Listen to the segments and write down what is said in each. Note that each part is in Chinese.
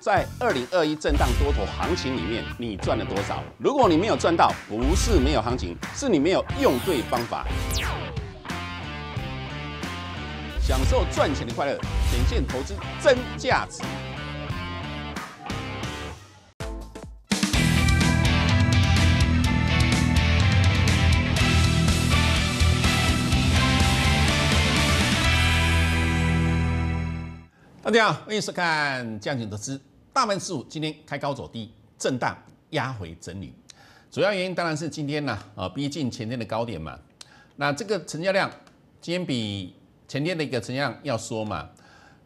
在二零二一震荡多头行情里面，你赚了多少？如果你没有赚到，不是没有行情，是你没有用对方法。享受赚钱的快乐，显现投资真价值。大家好，欢迎收看《将军投资》。大盘指数今天开高走低，震荡压回整理，主要原因当然是今天呢，啊，逼近前天的高点嘛。那这个成交量，今天比前天的一个成交量要缩嘛，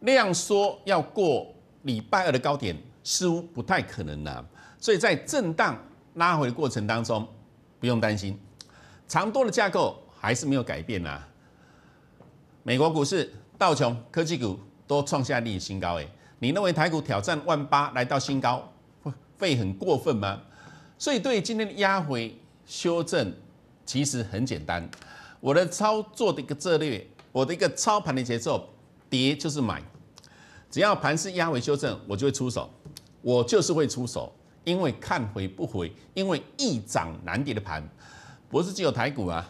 量缩要过礼拜二的高点，似乎不太可能了。所以在震荡拉回的过程当中，不用担心，长多的架构还是没有改变呐。美国股市，道琼科技股。都创下历史新高诶。你认为台股挑战万八来到新高会会很过分吗？所以对于今天的压回修正，其实很简单。我的操作的一个策略，我的一个操盘的节奏，跌就是买，只要盘是压回修正，我就会出手，我就是会出手，因为看回不回，因为一涨难跌的盘，不是只有台股啊，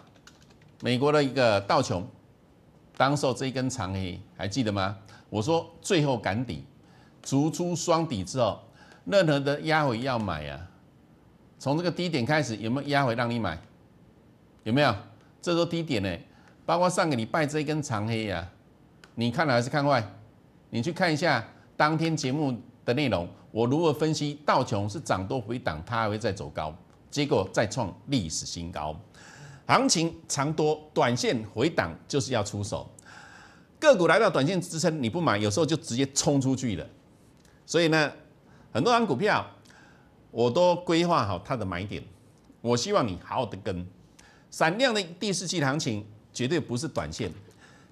美国的一个道琼当受这一根长黑，还记得吗？我说最后赶底，逐出双底之后，任何的压回要买啊！从这个低点开始，有没有压回让你买？有没有？这都低点呢，包括上个礼拜这一根长黑呀，你看好还是看坏？你去看一下当天节目的内容，我如何分析？道琼是涨多回档，它还会再走高，结果再创历史新高。行情长多，短线回档就是要出手。个股来到短线支撑你不买，有时候就直接冲出去了。所以呢，很多张股票我都规划好它的买点，我希望你好好的跟。闪亮的第四季行情绝对不是短线，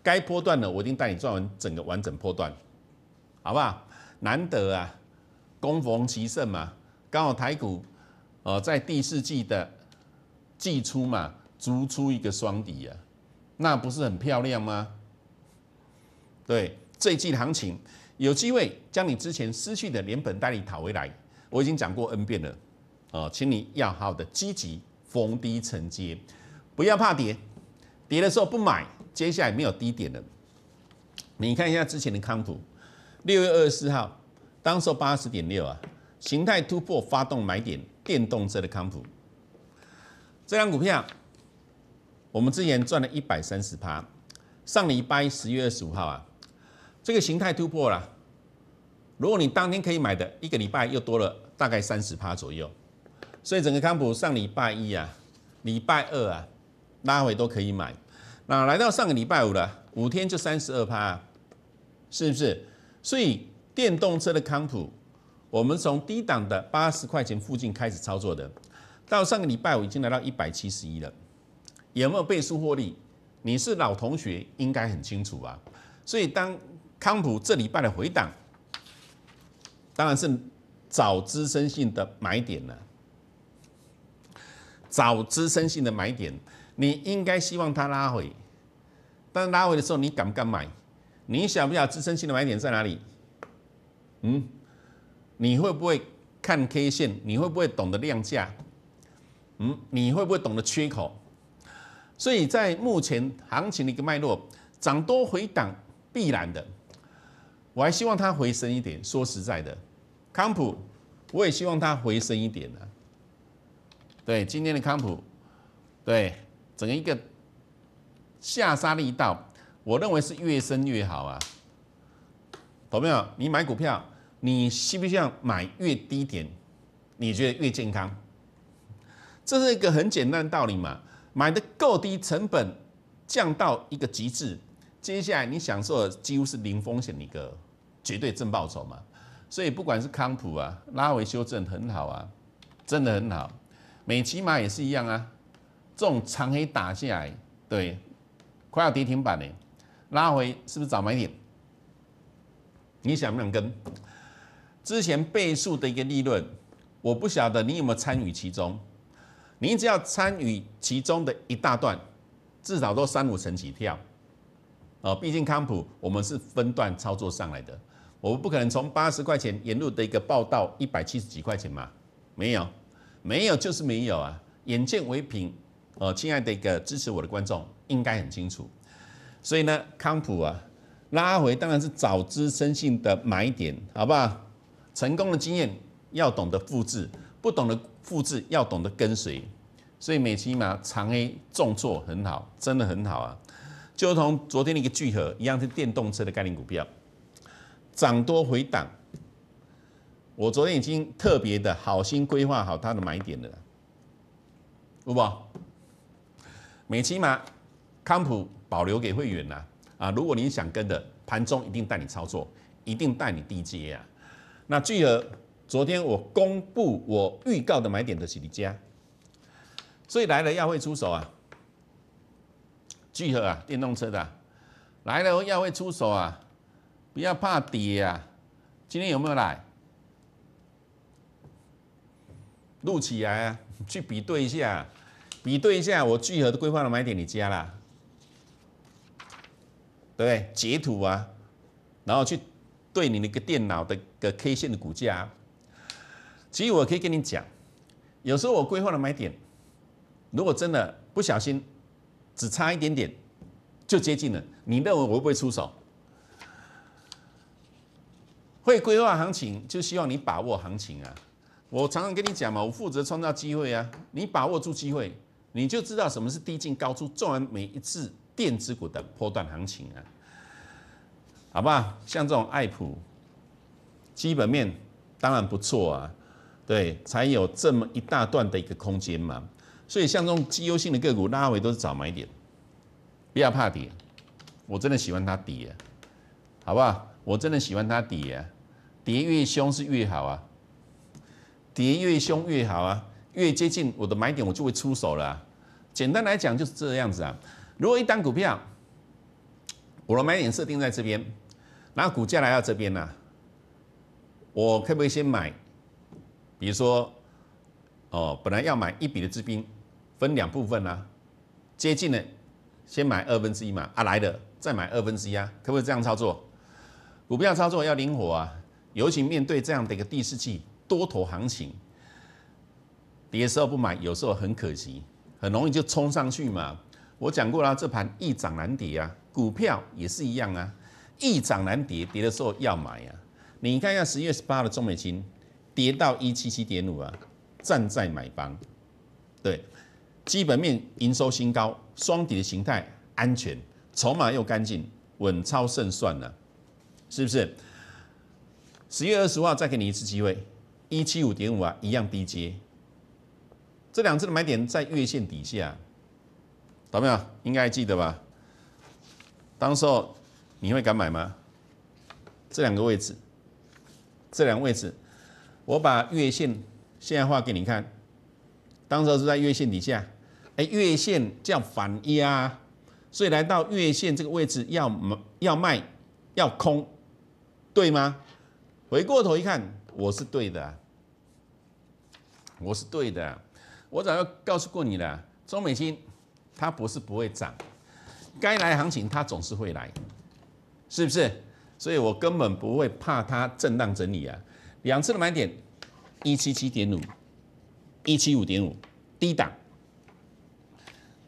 该波段呢，我一定带你赚完整个完整波段，好不好？难得啊，攻逢其胜嘛，刚好台股呃在第四季的季初嘛，逐出一个双底呀，那不是很漂亮吗？对最近季的行情，有机会将你之前失去的连本带利讨回来。我已经讲过 N 遍了，哦，请你要好好的积极逢低承接，不要怕跌，跌的时候不买，接下来没有低点了。你看一下之前的康普，六月二十四号，当时八十点六啊，形态突破发动买点，电动车的康普，这张股票我们之前赚了一百三十趴，上礼拜十月二十五号啊。这个形态突破了，如果你当天可以买的，一个礼拜又多了大概三十趴左右，所以整个康普上礼拜一啊、礼拜二啊拉回都可以买。那来到上个礼拜五了，五天就三十二趴，是不是？所以电动车的康普，我们从低档的八十块钱附近开始操作的，到上个礼拜五已经来到一百七十一了，有没有倍数获利？你是老同学应该很清楚啊。所以当康普这礼拜的回档，当然是找支撑性的买点了。找支撑性的买点，你应该希望它拉回，但拉回的时候，你敢不敢买？你想不想支撑性的买点在哪里？嗯，你会不会看 K 线？你会不会懂得量价？嗯，你会不会懂得缺口？所以在目前行情的一个脉络，涨多回档必然的。我还希望它回升一点。说实在的，康普，我也希望它回升一点呢。对今天的康普，对整个一个下杀力一我认为是越深越好啊。懂没有？你买股票，你需不需要买越低点？你觉得越健康？这是一个很简单的道理嘛。买的够低，成本降到一个极致，接下来你享受的几乎是零风险的一个。绝对挣报酬嘛，所以不管是康普啊，拉回修正很好啊，真的很好。美骑马也是一样啊，这种长黑打下来，对，快要跌停板了，拉回是不是早买点？你想不想跟？之前倍数的一个利润，我不晓得你有没有参与其中。你只要参与其中的一大段，至少都三五成起跳，哦，毕竟康普我们是分段操作上来的。我们不可能从八十块钱沿路的一个报到一百七十几块钱嘛？没有，没有就是没有啊！眼见为凭，哦，亲爱的一个支持我的观众应该很清楚。所以呢，康普啊，拉回当然是早知深信的买点，好不好？成功的经验要懂得复制，不懂得复制要懂得跟随。所以美其嘛，长 A 重做很好，真的很好啊！就同昨天的一个聚合一样，是电动车的概念股票。涨多回档，我昨天已经特别的好心规划好它的买点了，好不好？美期嘛，康普保留给会员呐，啊，如果你想跟的，盘中一定带你操作，一定带你低接啊。那聚合，昨天我公布我预告的买点的是你家，所以来了要会出手啊，聚合啊，电动车的来了要会出手啊。不要怕跌啊！今天有没有来？录起来啊，去比对一下，比对一下我聚合的规划的买点，你加啦，对不对？截图啊，然后去对你那个电脑的个 K 线的股价。其实我可以跟你讲，有时候我规划的买点，如果真的不小心只差一点点就接近了，你认为我会不会出手？会规划行情，就希望你把握行情啊！我常常跟你讲嘛，我负责创造机会啊，你把握住机会，你就知道什么是低进高出，做完每一次电子股的波段行情啊，好不好？像这种爱普，基本面当然不错啊，对，才有这么一大段的一个空间嘛。所以像这种绩优性的个股拉回都是早买点，不要怕跌，我真的喜欢它跌，好不好？我真的喜欢它跌啊，跌越凶是越好啊，跌越凶越好啊，越接近我的买点我就会出手了。简单来讲就是这样子啊。如果一单股票，我的买点设定在这边，然后股价来到这边呢，我可不可以先买，比如说，哦，本来要买一笔的资金，分两部分呢，接近了先买二分之一嘛，啊来了再买二分之一啊，可不可以这样操作？股票操作要灵活啊，尤其面对这样的一个第四季多头行情，跌的时候不买，有时候很可惜，很容易就冲上去嘛。我讲过了，这盘易涨难跌啊，股票也是一样啊，易涨难跌，跌的时候要买啊。你看一下十月十八的中美金，跌到一七七点五啊，站在买方，对，基本面营收新高，双底的形态安全，筹码又干净，稳操胜算了。是不是？十月二十号再给你一次机会，一七五点五啊，一样低接。这两次的买点在月线底下，懂没有？应该记得吧？当时候你会敢买吗？这两个位置，这两个位置，我把月线现在画给你看，当时候是在月线底下，哎，月线叫反压，所以来到月线这个位置要买要卖要空。对吗？回过头一看，我是对的，我是对的，我早就告诉过你了，中美金它不是不会涨，该来行情它总是会来，是不是？所以我根本不会怕它震荡整理啊，两次的买点，一七七点五，一七五点五，低档，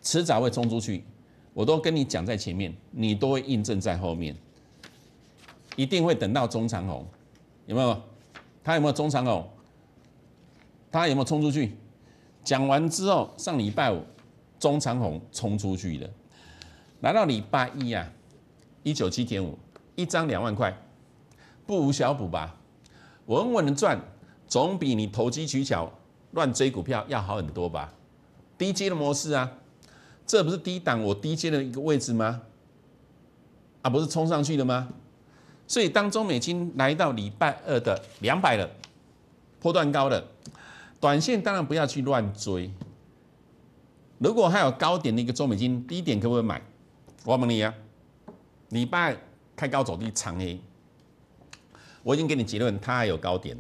迟早会冲出去，我都跟你讲在前面，你都会印证在后面。一定会等到中长虹，有没有？他有没有中长虹？他有没有冲出去？讲完之后上礼拜五中长虹冲出去了，来到礼拜一啊，一九七点五一张两万块，不无小补吧？稳稳的赚，总比你投机取巧乱追股票要好很多吧？低阶的模式啊，这不是低档我低阶的一个位置吗？啊，不是冲上去的吗？所以当中美金来到礼拜二的两百了，波段高了，短线当然不要去乱追。如果还有高点的一个中美金，低点可不可以买？我问你啊，礼拜开高走低，长黑。我已经给你结论，它还有高点。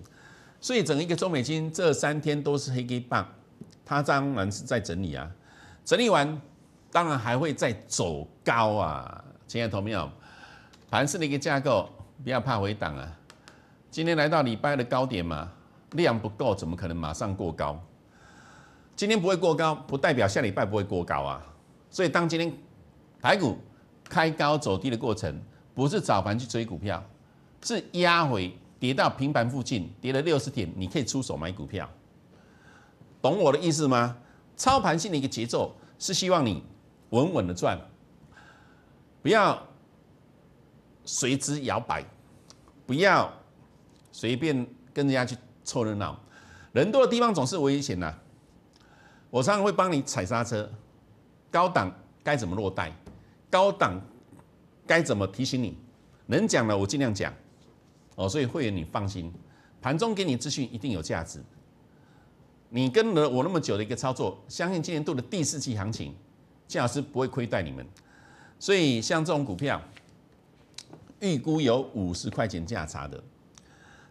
所以整一个中美金这三天都是黑 K 棒，它当然是在整理啊，整理完当然还会再走高啊。亲爱同友。盘式的一个架构，不要怕回档啊！今天来到礼拜的高点嘛，量不够，怎么可能马上过高？今天不会过高，不代表下礼拜不会过高啊！所以，当今天台股开高走低的过程，不是早盘去追股票，是压回跌到平盘附近，跌了六十点，你可以出手买股票，懂我的意思吗？操盘性的一个节奏是希望你稳稳的赚，不要。随之摇摆，不要随便跟人家去凑热闹，人多的地方总是危险呐。我常常会帮你踩刹车，高档该怎么落袋，高档该怎么提醒你，能讲的我尽量讲哦。所以会员你放心，盘中给你资讯一定有价值。你跟了我那么久的一个操作，相信今年度的第四季行情，金老师不会亏待你们。所以像这种股票。预估有五十块钱价差的，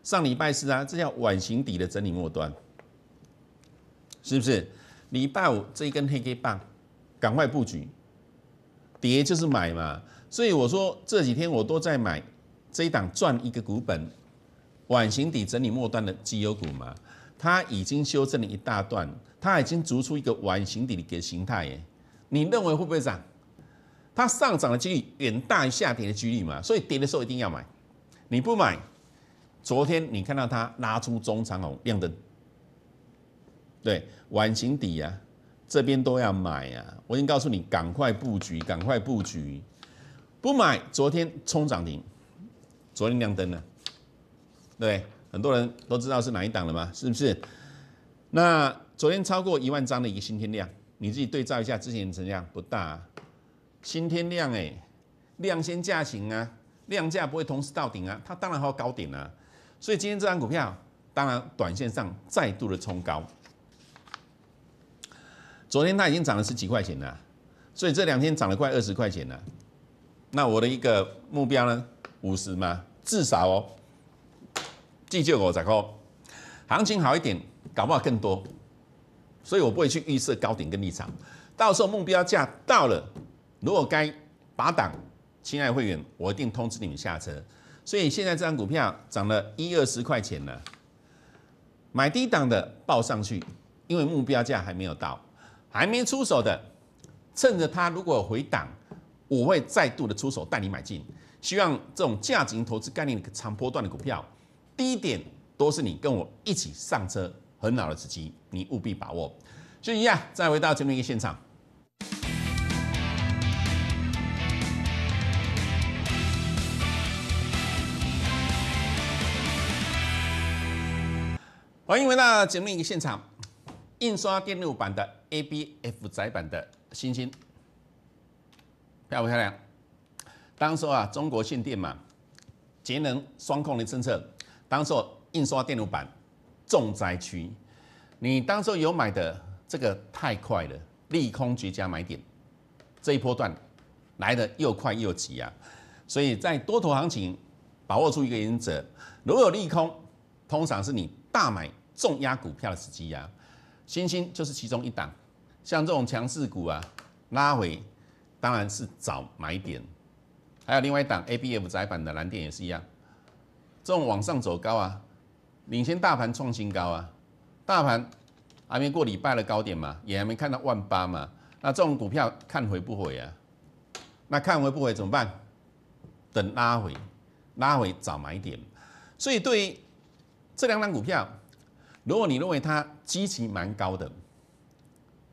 上礼拜四啊，这叫碗形底的整理末端，是不是？礼拜五这一根黑 K 棒，赶快布局，跌就是买嘛。所以我说这几天我都在买这一档赚一个股本碗形底整理末端的绩优股嘛，它已经修正了一大段，它已经逐出一个碗形底的一个形态耶。你认为会不会涨？它上涨的几率远大于下跌的几率嘛，所以跌的时候一定要买。你不买，昨天你看到它拉出中长虹亮灯，对，晚形底呀，这边都要买啊。我已经告诉你，赶快布局，赶快布局。不买，昨天冲涨停，昨天亮灯了，对，很多人都知道是哪一档了吗？是不是？那昨天超过一万张的一个新天量，你自己对照一下之前成交量不大。新天量哎，量先价行啊，量价不会同时到顶啊，它当然会高点啊，所以今天这张股票当然短线上再度的冲高，昨天它已经涨了十几块钱了，所以这两天涨了快二十块钱了，那我的一个目标呢五十嘛，至少哦，记住我再看，行情好一点搞不好更多，所以我不会去预设高点跟立场，到时候目标价到了。如果该拔档，亲爱会员，我一定通知你们下车。所以现在这张股票涨了一二十块钱了，买低档的报上去，因为目标价还没有到，还没出手的，趁着他如果回档，我会再度的出手带你买进。希望这种价值型投资概念的长波段的股票，低点都是你跟我一起上车很好的时机，你务必把握。所以呀，再回到这么一个现场。欢迎回到节目现场。印刷电路板的 ABF 窄板的星星，漂不漂亮？当初啊，中国信电嘛，节能双控的政策当做印刷电路板重灾区。你当初有买的，这个太快了，利空绝佳买点。这一波段来的又快又急啊！所以在多头行情，把握住一个原则：如果有利空，通常是你大买。重压股票是积压，星星就是其中一档。像这种强势股啊，拉回当然是找买点。还有另外一档 A B F 窄板的蓝电也是一样。这种往上走高啊，领先大盘创新高啊，大盘还没过礼拜的高点嘛，也还没看到万八嘛。那这种股票看回不回啊？那看回不回怎么办？等拉回，拉回找买点。所以对于这两档股票。如果你认为它基期蛮高的，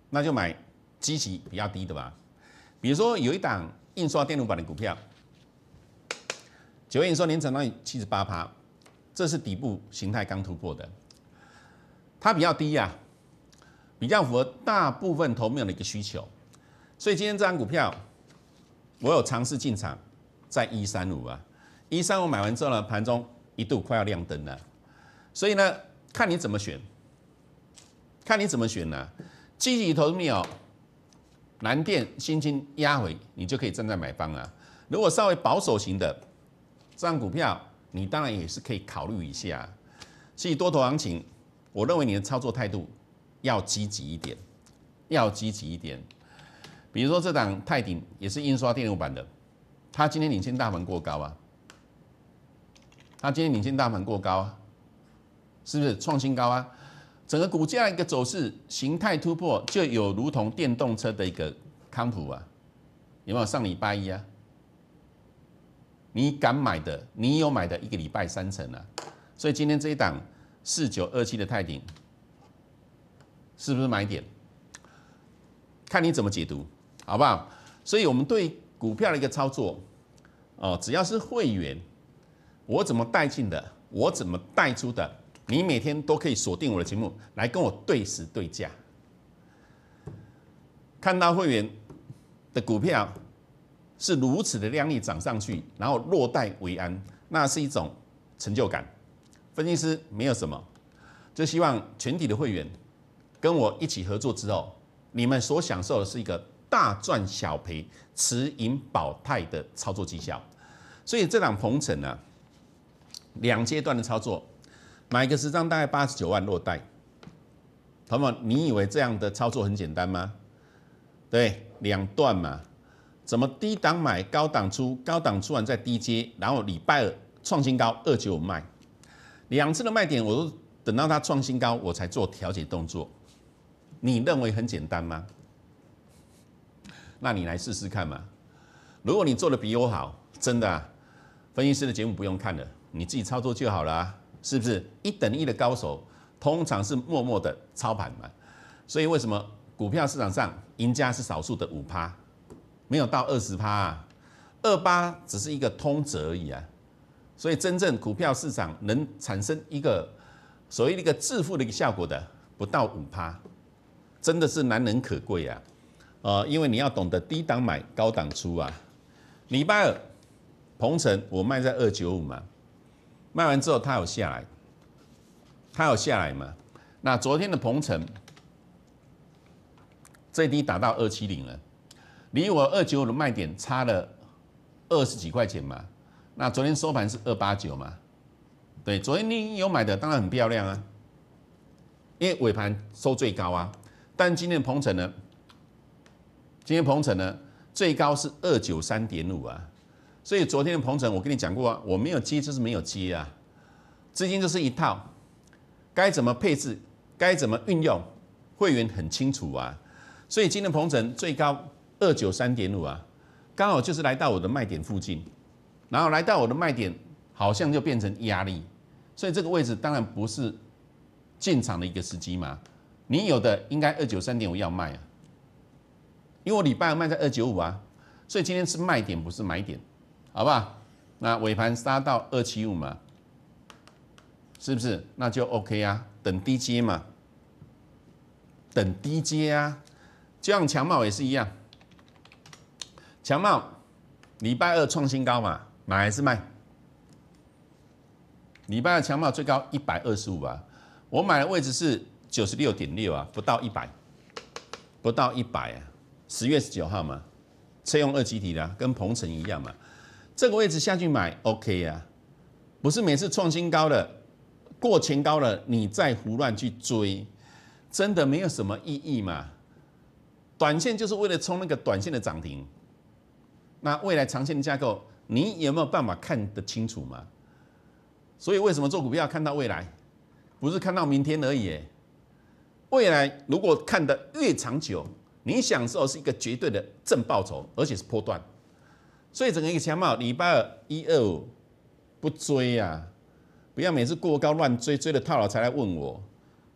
那就买基期比较低的吧。比如说有一档印刷电路板的股票，九月印刷年涨到七十八趴，这是底部形态刚突破的，它比较低啊，比较符合大部分投面的一个需求。所以今天这张股票，我有尝试进场，在一三五啊，一三五买完之后呢，盘中一度快要亮灯了，所以呢。看你怎么选，看你怎么选呢？积极投面哦，蓝电、新金压回，你就可以站在买方啊。如果稍微保守型的，这张股票你当然也是可以考虑一下。所以多头行情，我认为你的操作态度要积极一点，要积极一点。比如说这档泰鼎也是印刷电路板的，它今天领先大盘过高啊，它今天领先大盘过高啊。是不是创新高啊？整个股价一个走势形态突破，就有如同电动车的一个康普啊，有没有上礼拜一啊？你敢买的，你有买的一个礼拜三成啊？所以今天这一档四九二七的泰鼎，是不是买点？看你怎么解读，好不好？所以我们对股票的一个操作，哦，只要是会员，我怎么带进的，我怎么带出的？你每天都可以锁定我的节目，来跟我对时对价。看到会员的股票是如此的靓丽涨上去，然后落袋为安，那是一种成就感。分析师没有什么，就希望全体的会员跟我一起合作之后，你们所享受的是一个大赚小赔、持盈保泰的操作绩效。所以这档鹏程呢，两阶段的操作。买个十张，大概八十九万落袋。朋友，你以为这样的操作很简单吗？对，两段嘛，怎么低档买，高档出，高档出完再低接，然后礼拜二创新高二九卖，两次的卖点我都等到它创新高我才做调节动作。你认为很简单吗？那你来试试看嘛。如果你做的比我好，真的，分析师的节目不用看了，你自己操作就好了。是不是一等一的高手，通常是默默的操盘嘛？所以为什么股票市场上赢家是少数的五趴，没有到二十趴，二八只是一个通则而已啊。所以真正股票市场能产生一个所谓一个致富的一个效果的，不到五趴，真的是难能可贵啊。呃，因为你要懂得低档买，高档出啊。礼拜二，鹏程，我卖在二九五嘛。卖完之后，它有下来，它有下来嘛？那昨天的鹏程最低打到二七零了，离我二九五的卖点差了二十几块钱嘛？那昨天收盘是二八九嘛？对，昨天你有买的，当然很漂亮啊，因为尾盘收最高啊。但今天鹏程呢？今天鹏程呢？最高是二九三点五啊。所以昨天的鹏程，我跟你讲过啊，我没有接就是没有接啊，资金就是一套，该怎么配置，该怎么运用，会员很清楚啊。所以今天鹏程最高二九三点五啊，刚好就是来到我的卖点附近，然后来到我的卖点，好像就变成压力，所以这个位置当然不是进场的一个时机嘛。你有的应该二九三点五要卖啊，因为我礼拜二卖在二九五啊，所以今天是卖点不是买点。好不好？那尾盘杀到二七五嘛，是不是？那就 OK 啊，等低阶嘛，等低阶啊。就像强茂也是一样，强茂礼拜二创新高嘛，买还是卖？礼拜二强茂最高一百二十五啊，我买的位置是九十六点六啊，不到一百，不到一百啊。十月十九号嘛，车用二气体的，跟鹏程一样嘛。这个位置下去买 OK 啊，不是每次创新高的过前高了，你再胡乱去追，真的没有什么意义嘛。短线就是为了冲那个短线的涨停，那未来长线的架构，你有没有办法看得清楚吗？所以为什么做股票要看到未来，不是看到明天而已。未来如果看得越长久，你享受是一个绝对的正报酬，而且是波段。所以整个一个强帽，礼拜一、二、五不追呀，不要每次过高乱追，追了套了才来问我。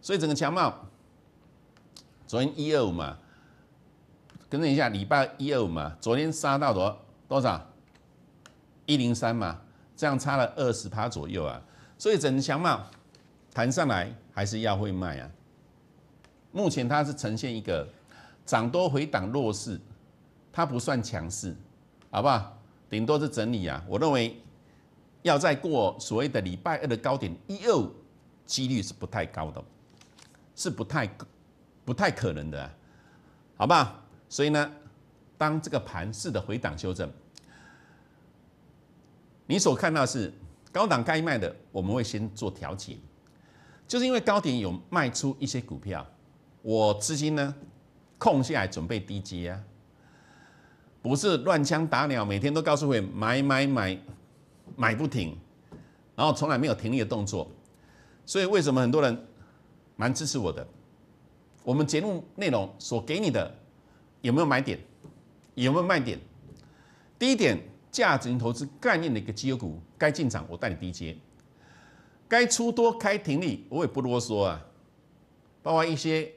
所以整个强帽，昨天一、二、五嘛，跟着一下，礼拜一、二、五嘛，昨天杀到多多少？一零三嘛，这样差了二十趴左右啊。所以整个强帽弹上来还是要会卖啊。目前它是呈现一个涨多回档弱势，它不算强势。好不好？顶多是整理啊！我认为要再过所谓的礼拜二的高点一二五，几率是不太高的，是不太不太可能的，好不好？所以呢，当这个盘式的回档修正，你所看到是高档该卖的，我们会先做调节，就是因为高点有卖出一些股票，我资金呢空下来准备低接啊。不是乱枪打鸟，每天都告诉会买买买，买不停，然后从来没有停利的动作，所以为什么很多人蛮支持我的？我们节目内容所给你的有没有买点，有没有卖点？第一点，价值型投资概念的一个绩优股，该进场我带你低接，该出多开停利，我也不啰嗦啊。包括一些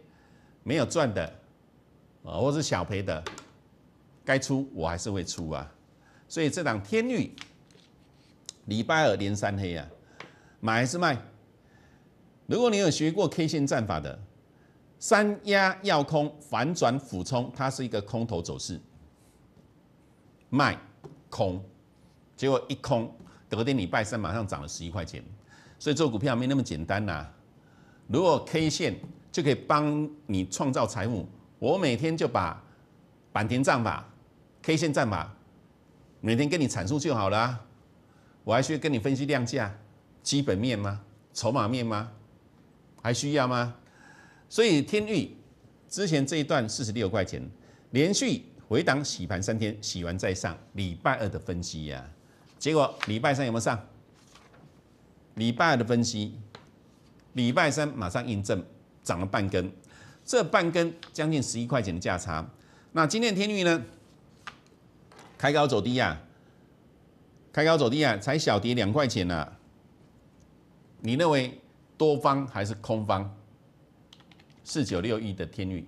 没有赚的啊，或是小赔的。该出我还是会出啊，所以这档天绿礼拜二连三黑啊，买还是卖？如果你有学过 K 线战法的，三压要空反转俯冲，它是一个空头走势，卖空，结果一空，隔天礼拜三马上涨了十一块钱，所以做股票没那么简单呐。如果 K 线就可以帮你创造财富，我每天就把坂田战法。K 线战法，每天跟你阐述就好了。我还去跟你分析量价、基本面吗？筹码面吗？还需要吗？所以天域之前这一段四十六块钱，连续回档洗盘三天，洗完再上。礼拜二的分析呀，结果礼拜三有没有上？礼拜二的分析，礼拜三马上印证，涨了半根。这半根将近十一块钱的价差。那今天天域呢？开高走低呀，开高走低呀，才小跌两块钱呢。你认为多方还是空方？四九六一的天运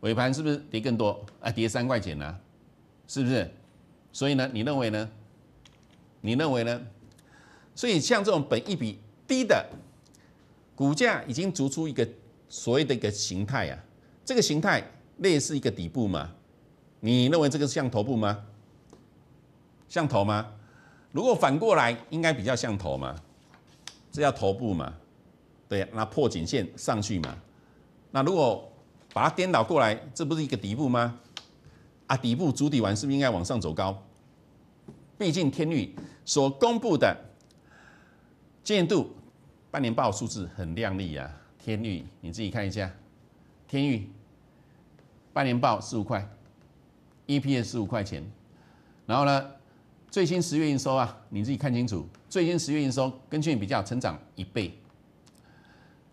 尾盘是不是跌更多啊？跌三块钱啊，是不是？所以呢，你认为呢？你认为呢？所以像这种本一比低的股价，已经逐出一个所谓的一个形态啊。这个形态类似一个底部嘛，你认为这个是像头部吗？像头吗？如果反过来，应该比较像头嘛？这叫头部嘛？对，那破颈线上去嘛。那如果把它颠倒过来，这不是一个底部吗？啊，底部主底完是不是应该往上走高？毕竟天域所公布的建度半年报数字很亮丽啊。天域你自己看一下，天域半年报四五块。EPS 十五块钱，然后呢？最新十月营收啊，你自己看清楚。最新十月营收跟去年比较，成长一倍。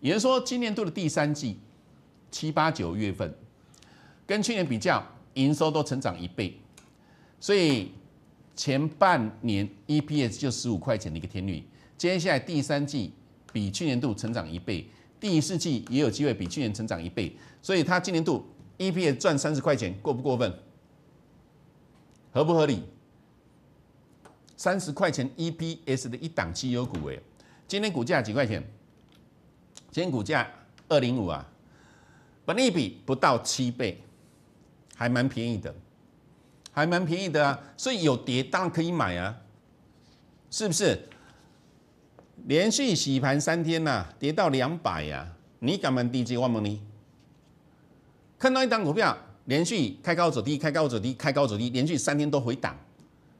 也就是说，今年度的第三季七八九月份跟去年比较，营收都成长一倍。所以前半年 EPS 就十五块钱的一个天率，今天现在第三季比去年度成长一倍，第四季也有机会比去年成长一倍。所以它今年度 EPS 赚三十块钱，过不过分？合不合理？三十块钱 EPS 的一档绩优股哎，今天股价几块钱？今天股价二零五啊，本利比不到七倍，还蛮便宜的，还蛮便宜的啊，所以有跌当然可以买啊，是不是？连续洗盘三天呐，跌到两百呀，你敢买低级万梦你看到一张股票。连续开高走低，开高走低，开高走低，连续三天都回档，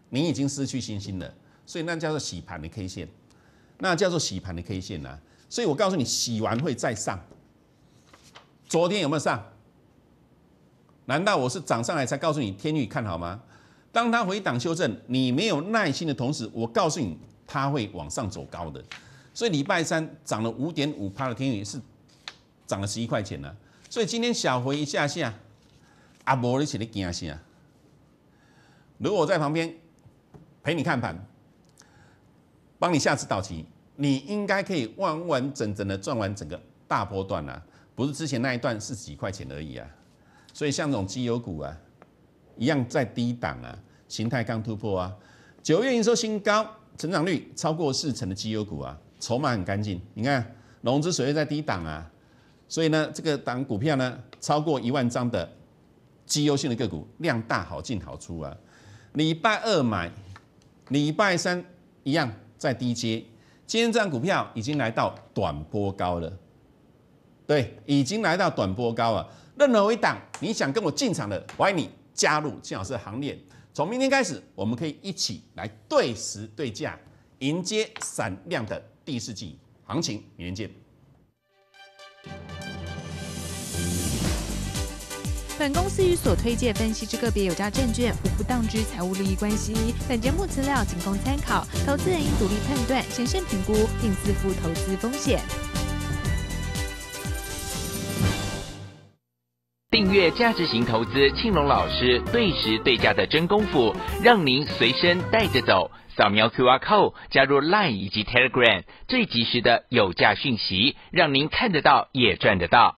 你已经失去信心了，所以那叫做洗盘的 K 线，那叫做洗盘的 K 线啊，所以我告诉你，洗完会再上。昨天有没有上？难道我是涨上来才告诉你天宇看好吗？当它回档修正，你没有耐心的同时，我告诉你它会往上走高的，所以礼拜三涨了五点五趴的天宇是涨了十一块钱了，所以今天小回一下下。阿伯，你是你惊啥？啊！如果在旁边陪你看盘，帮你下次倒期，你应该可以完完整整的赚完整个大波段啊！不是之前那一段是几块钱而已啊！所以像这种绩优股啊，一样在低档啊，形态刚突破啊，九月营收新高，成长率超过四成的绩优股啊，筹码很干净，你看融资水位在低档啊，所以呢，这个档股票呢，超过一万张的。绩优性的个股量大好进好出啊！礼拜二买，礼拜三一样在低阶。今天这张股票已经来到短波高了，对，已经来到短波高了。任何一档你想跟我进场的，我欢迎你加入金老师的行列。从明天开始，我们可以一起来对时对价，迎接闪亮的第四季行情。明天见。本公司与所推介分析之个别有价证券无不当之财务利益关系。本节目资料仅供参考，投资人应独立判断、谨慎评估并自负投资风险。订阅价值型投资，庆龙老师对时对价的真功夫，让您随身带着走。扫描 QR Code 加入 LINE 以及 Telegram 最及时的有价讯息，让您看得到也赚得到。